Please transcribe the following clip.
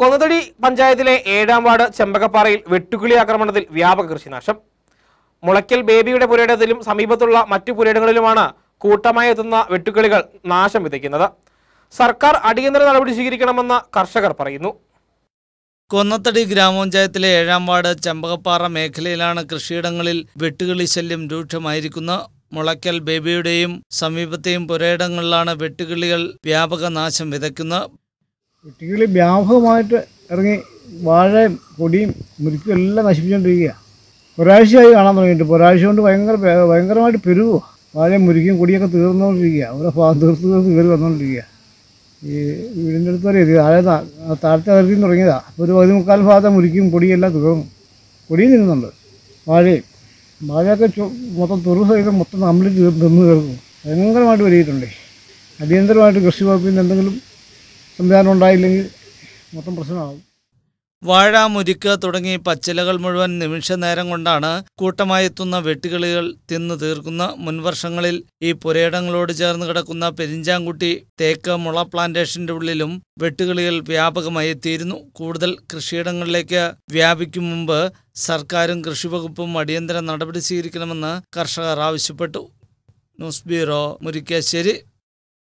കൊന്നതടി പഞ്ചായത്തിലെ ഏഴാം വാർഡ് ചെമ്പകപ്പാറയിൽ വെട്ടുകിളി ആക്രമണത്തിൽ വ്യാപക കൃഷിനാശം മുളയ്ക്കൽ ബേബിയുടെ പുരയിടത്തിലും സമീപത്തുള്ള മറ്റു പുരയിടങ്ങളിലുമാണ് കൂട്ടമായി എത്തുന്ന വെട്ടുകിളികൾ നാശം വിതയ്ക്കുന്നത് സർക്കാർ അടിയന്തര നടപടി സ്വീകരിക്കണമെന്ന് കർഷകർ പറയുന്നു കൊന്നത്തടി ഗ്രാമപഞ്ചായത്തിലെ ഏഴാം വാർഡ് ചെമ്പകപ്പാറ മേഖലയിലാണ് കൃഷിയിടങ്ങളിൽ വെട്ടുകിളി ശല്യം രൂക്ഷമായിരിക്കുന്നത് മുളയ്ക്കൽ ബേബിയുടെയും സമീപത്തെയും പുരയിടങ്ങളിലാണ് വെട്ടുകിളികൾ വ്യാപക നാശം വിതയ്ക്കുന്നത് കുട്ടികൾ വ്യാപകമായിട്ട് ഇറങ്ങി വാഴയും കൊടിയും മുരിക്കും എല്ലാം നശിപ്പിച്ചുകൊണ്ടിരിക്കുകയാണ് ഒരാഴ്ചയായി കാണാൻ തുടങ്ങിയിട്ട് ഒരാഴ്ച കൊണ്ട് ഭയങ്കര ഭയങ്കരമായിട്ട് പെരുവോ വാഴയും മുരിക്കും കൊടിയൊക്കെ തീർന്നുകൊണ്ടിരിക്കുക ഓരോ ഭാഗം തീർത്ത് തീർത്ത് കയറി വന്നുകൊണ്ടിരിക്കുക ഈ വീടിൻ്റെ അടുത്ത് വരെ എത്തി താഴെ താഴത്തെ അതിർത്തിയിൽ തുടങ്ങിയതാണ് അപ്പോൾ ഒരു പകുതി മുക്കാൽ ഭാഗത്തെ മുരിക്കും പൊടിയെല്ലാം തീർന്നു പൊടിയും തിന്നുന്നുണ്ട് വാഴയും വാഴയൊക്കെ മൊത്തം തുറു സഹിതം മൊത്തം കംപ്ലീറ്റ് തിന്ന് തീർന്നു ഭയങ്കരമായിട്ട് വരിയിട്ടുണ്ടേ അടിയന്തരമായിട്ട് കൃഷി വകുപ്പിൽ നിന്ന് എന്തെങ്കിലും സംവിധാനം ഉണ്ടായില്ലെങ്കിൽ മൊത്തം പ്രശ്നമാകും വാഴ മുരിക്ക് തുടങ്ങി പച്ചിലകൾ മുഴുവൻ നിമിഷ നേരം കൊണ്ടാണ് കൂട്ടമായെത്തുന്ന വെട്ടുകിളികൾ തിന്നു തീർക്കുന്ന മുൻവർഷങ്ങളിൽ ഈ പുരയിടങ്ങളോട് ചേർന്ന് കിടക്കുന്ന പെരിഞ്ചാങ്കുട്ടി തേക്ക് മുള പ്ലാന്റേഷന്റെ ഉള്ളിലും വെട്ടുകിളികൾ വ്യാപകമായി എത്തിയിരുന്നു കൂടുതൽ കൃഷിയിടങ്ങളിലേക്ക് വ്യാപിക്കും മുമ്പ് സർക്കാരും കൃഷിവകുപ്പും അടിയന്തര നടപടി സ്വീകരിക്കണമെന്ന് കർഷകർ ആവശ്യപ്പെട്ടു ന്യൂസ് ബ്യൂറോ മുരിക്കാശ്ശേരി